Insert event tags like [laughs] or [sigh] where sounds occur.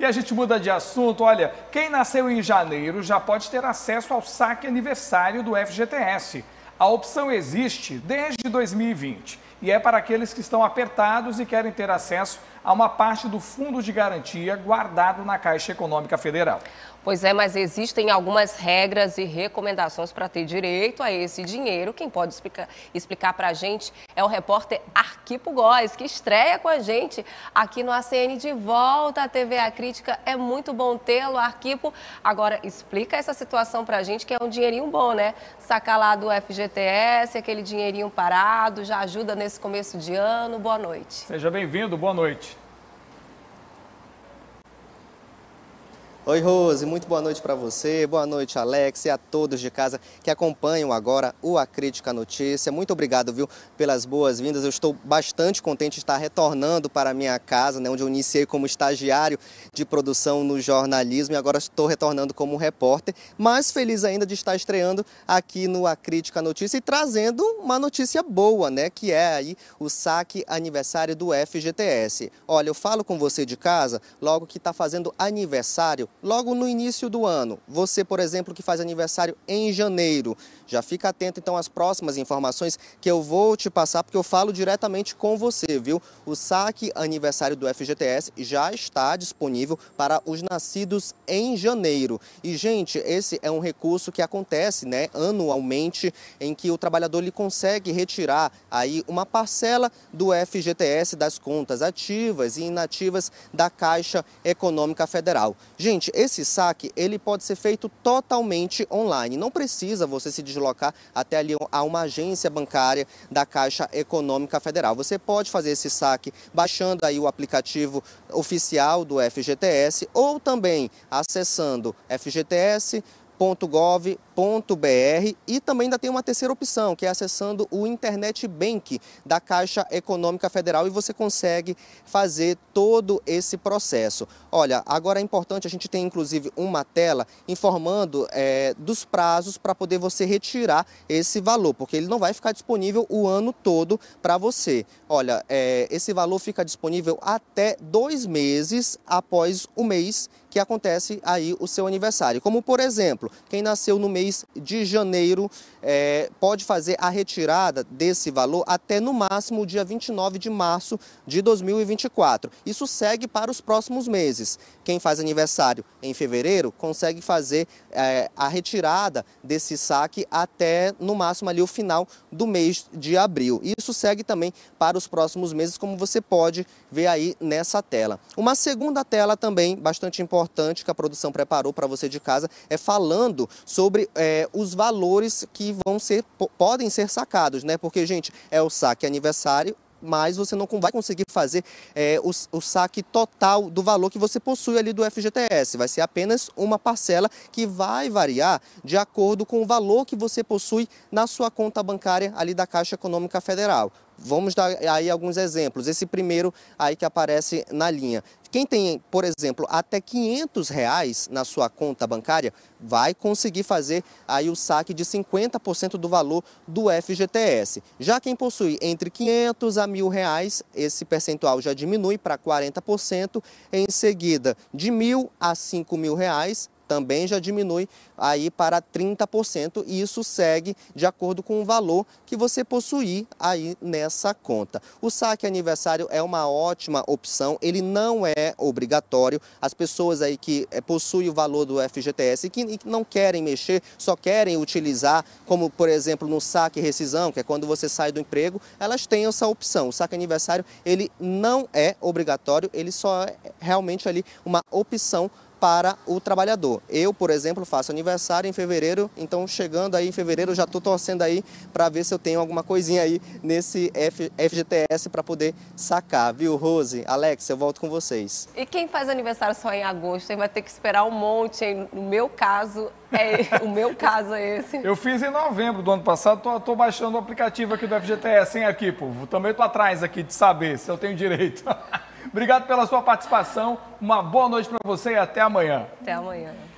E a gente muda de assunto. Olha, quem nasceu em janeiro já pode ter acesso ao saque aniversário do FGTS. A opção existe desde 2020 e é para aqueles que estão apertados e querem ter acesso a uma parte do fundo de garantia guardado na Caixa Econômica Federal. Pois é, mas existem algumas regras e recomendações para ter direito a esse dinheiro. Quem pode explicar, explicar para a gente é o repórter Arquipo Góes, que estreia com a gente aqui no ACN de volta à TV A Crítica. É muito bom tê-lo, Arquipo. Agora, explica essa situação para a gente, que é um dinheirinho bom, né? Sacar lá do FGTS, aquele dinheirinho parado, já ajuda nesse começo de ano. Boa noite. Seja bem-vindo, boa noite. Oi, Rose, muito boa noite para você, boa noite, Alex, e a todos de casa que acompanham agora o A Crítica Notícia. Muito obrigado, viu, pelas boas-vindas. Eu estou bastante contente de estar retornando para a minha casa, né, onde eu iniciei como estagiário de produção no jornalismo e agora estou retornando como repórter. Mais feliz ainda de estar estreando aqui no A Crítica Notícia e trazendo uma notícia boa, né, que é aí o saque aniversário do FGTS. Olha, eu falo com você de casa logo que está fazendo aniversário logo no início do ano. Você, por exemplo, que faz aniversário em janeiro, já fica atento então às próximas informações que eu vou te passar, porque eu falo diretamente com você, viu? O saque aniversário do FGTS já está disponível para os nascidos em janeiro. E, gente, esse é um recurso que acontece, né, anualmente, em que o trabalhador lhe consegue retirar aí uma parcela do FGTS das contas ativas e inativas da Caixa Econômica Federal. Gente, seguinte, esse saque ele pode ser feito totalmente online. Não precisa você se deslocar até ali a uma agência bancária da Caixa Econômica Federal. Você pode fazer esse saque baixando aí o aplicativo oficial do FGTS ou também acessando FGTS.gov e também ainda tem uma terceira opção, que é acessando o Internet Bank da Caixa Econômica Federal e você consegue fazer todo esse processo. Olha, agora é importante, a gente tem inclusive uma tela informando é, dos prazos para poder você retirar esse valor, porque ele não vai ficar disponível o ano todo para você. Olha, é, esse valor fica disponível até dois meses após o mês que acontece aí o seu aniversário. Como, por exemplo, quem nasceu no mês mês de janeiro é, pode fazer a retirada desse valor até no máximo o dia 29 de março de 2024. Isso segue para os próximos meses. Quem faz aniversário em fevereiro consegue fazer é, a retirada desse saque até no máximo ali o final do mês de abril. Isso segue também para os próximos meses, como você pode ver aí nessa tela. Uma segunda tela também bastante importante que a produção preparou para você de casa é falando sobre é, os valores que vão ser, podem ser sacados, né? Porque, gente, é o saque aniversário, mas você não vai conseguir fazer é, o, o, saque total do valor que você possui ali do FGTS. Vai ser apenas uma parcela que vai variar de acordo com o valor que você possui na sua conta bancária ali da Caixa Econômica Federal. Vamos dar aí alguns exemplos. Esse primeiro aí que aparece na linha. Quem tem, por exemplo, até 500 reais na sua conta bancária, vai conseguir fazer aí o saque de 50% do valor do FGTS. Já quem possui entre 500 a mil reais, esse percentual já diminui para 40%. Em seguida, de mil a cinco mil reais, também já diminui aí para 30% e isso segue de acordo com o valor que você possuir aí nessa conta. O saque aniversário é uma ótima opção, ele não é obrigatório. As pessoas aí que eh, possuem o valor do FGTS e que não querem mexer, só querem utilizar, como por exemplo no saque rescisão, que é quando você sai do emprego, elas têm essa opção. O saque aniversário ele não é obrigatório, ele só é realmente ali uma opção para o trabalhador. Eu, por exemplo, faço aniversário em fevereiro, então chegando aí em fevereiro já estou torcendo aí para ver se eu tenho alguma coisinha aí nesse FGTS para poder sacar, viu, Rose? Alex, eu volto com vocês. E quem faz aniversário só em agosto, vai ter que esperar um monte, hein? no meu caso, é, [laughs] o meu caso é esse. Eu fiz em novembro do ano passado, tô, tô baixando o aplicativo aqui do FGTS, hein, aqui, povo? Também tô atrás aqui de saber se eu tenho direito. [laughs] Obrigado pela sua participação. Uma boa noite para você e até amanhã. Até amanhã.